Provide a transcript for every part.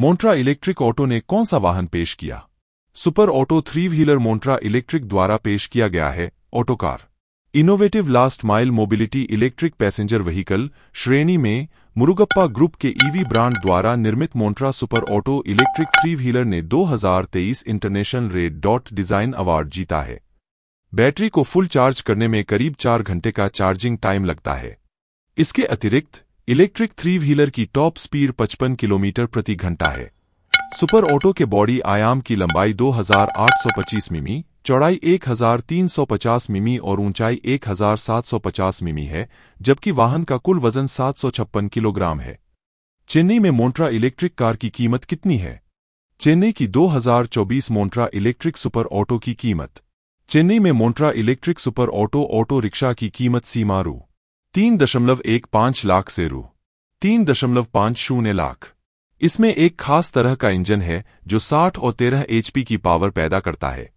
मोन्ट्रा electric auto ने कौन सा वाहन पेश किया super auto three wheeler Montra electric द्वारा पेश किया गया है auto car innovative last mile mobility electric passenger vehicle श्रेणी में मुरुगप्पा ग्रुप के ईवी e ब्रांड द्वारा निर्मित Montra super auto electric three wheeler ने 2023 international red dot design award जीता है बैटरी को फुल चार्ज करने में करीब चार घंटे का चार्जिंग टाइम लगता है इसके अतिरिक्त इलेक्ट्रिक थ्री व्हीलर की टॉप स्पीड 55 किलोमीटर प्रति घंटा है सुपर ऑटो के बॉडी आयाम की लंबाई 2825 मिमी चौड़ाई 1350 मिमी और ऊंचाई 1750 मिमी है जबकि वाहन का कुल वजन सात किलोग्राम है चेन्नई में मोन्ट्रा इलेक्ट्रिक कार की कीमत कितनी है चेन्नई की 2024 मोन्ट्रा इलेक्ट्रिक सुपर ऑटो की कीमत चेन्नई में Montra electric super auto auto rickshaw की कीमत सीमा रू तीन दशमलव एक पांच लाख से रू तीन दशमलव पांच शून्य लाख इसमें एक खास तरह का इंजन है जो 60 और 13 एचपी की पावर पैदा करता है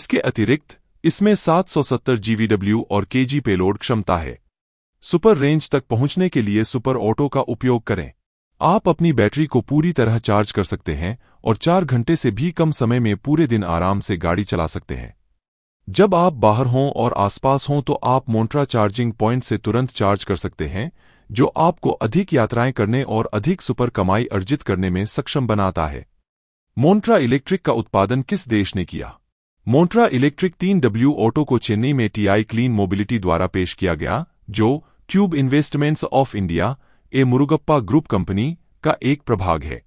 इसके अतिरिक्त इसमें 770 जीवीडब्ल्यू और केजी पेलोड क्षमता है सुपर रेंज तक पहुंचने के लिए सुपर ऑटो का उपयोग करें आप अपनी बैटरी को पूरी तरह चार्ज कर सकते हैं और चार घंटे से भी कम समय में पूरे दिन आराम से गाड़ी चला सकते हैं जब आप बाहर हों और आसपास हों तो आप मोन्ट्रा चार्जिंग पॉइंट से तुरंत चार्ज कर सकते हैं जो आपको अधिक यात्राएं करने और अधिक सुपर कमाई अर्जित करने में सक्षम बनाता है मोन्ट्रा इलेक्ट्रिक का उत्पादन किस देश ने किया मोन्ट्रा इलेक्ट्रिक तीन डब्ल्यू ऑटो को चेन्नई में टीआई क्लीन मोबिलिटी द्वारा पेश किया गया जो tube investments of India a Murugappa group company का एक प्रभाग है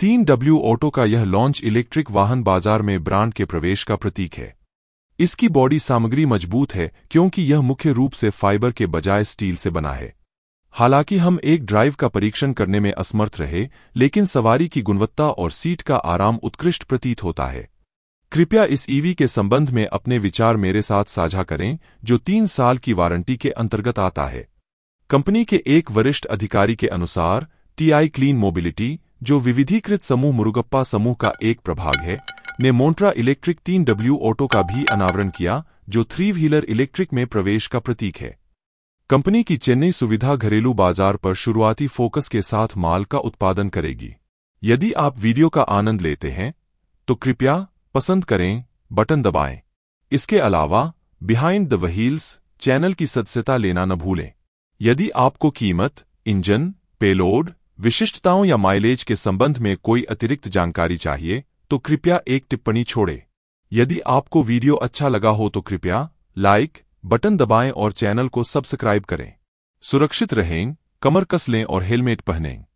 तीन डब्ल्यू ऑटो का यह लॉन्च इलेक्ट्रिक वाहन बाजार में ब्रांड के प्रवेश का प्रतीक है इसकी बॉडी सामग्री मजबूत है क्योंकि यह मुख्य रूप से फाइबर के बजाय स्टील से बना है हालांकि हम एक ड्राइव का परीक्षण करने में असमर्थ रहे लेकिन सवारी की गुणवत्ता और सीट का आराम उत्कृष्ट प्रतीत होता है कृपया इस ईवी के संबंध में अपने विचार मेरे साथ साझा करें जो तीन साल की वारंटी के अंतर्गत आता है कंपनी के एक वरिष्ठ अधिकारी के अनुसार टीआई क्लीन मोबिलिटी जो विविधीकृत समूह मुरुगप्पा समूह का एक प्रभाग है ने मोन्ट्रा इलेक्ट्रिक तीन डब्ल्यू ऑटो का भी अनावरण किया जो थ्री व्हीलर इलेक्ट्रिक में प्रवेश का प्रतीक है कंपनी की चेन्नई सुविधा घरेलू बाजार पर शुरुआती फोकस के साथ माल का उत्पादन करेगी यदि आप वीडियो का आनंद लेते हैं तो कृपया पसंद करें बटन दबाएं। इसके अलावा बिहाइंड द व्हील्स चैनल की सदस्यता लेना न भूलें यदि आपको कीमत इंजन पेलोड विशिष्टताओं या माइलेज के संबंध में कोई अतिरिक्त जानकारी चाहिए तो कृपया एक टिप्पणी छोड़ें यदि आपको वीडियो अच्छा लगा हो तो कृपया लाइक बटन दबाएं और चैनल को सब्सक्राइब करें सुरक्षित रहें कमर कस लें और हेलमेट पहनें